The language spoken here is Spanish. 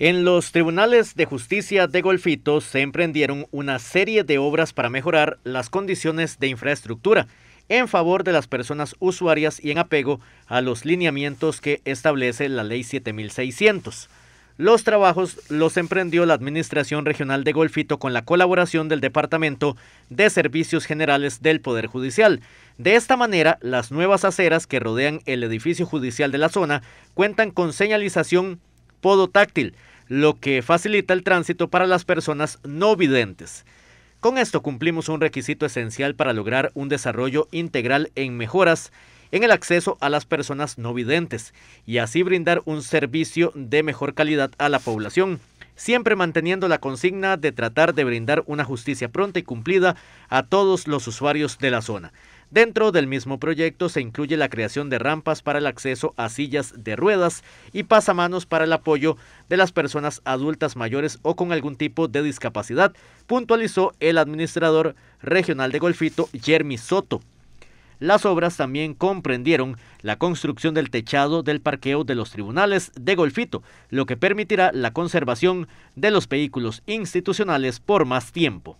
En los tribunales de justicia de Golfito se emprendieron una serie de obras para mejorar las condiciones de infraestructura en favor de las personas usuarias y en apego a los lineamientos que establece la Ley 7600. Los trabajos los emprendió la Administración Regional de Golfito con la colaboración del Departamento de Servicios Generales del Poder Judicial. De esta manera, las nuevas aceras que rodean el edificio judicial de la zona cuentan con señalización podo táctil, lo que facilita el tránsito para las personas no videntes. Con esto cumplimos un requisito esencial para lograr un desarrollo integral en mejoras en el acceso a las personas no videntes y así brindar un servicio de mejor calidad a la población, siempre manteniendo la consigna de tratar de brindar una justicia pronta y cumplida a todos los usuarios de la zona. Dentro del mismo proyecto se incluye la creación de rampas para el acceso a sillas de ruedas y pasamanos para el apoyo de las personas adultas mayores o con algún tipo de discapacidad, puntualizó el administrador regional de Golfito, Jeremy Soto. Las obras también comprendieron la construcción del techado del parqueo de los tribunales de Golfito, lo que permitirá la conservación de los vehículos institucionales por más tiempo.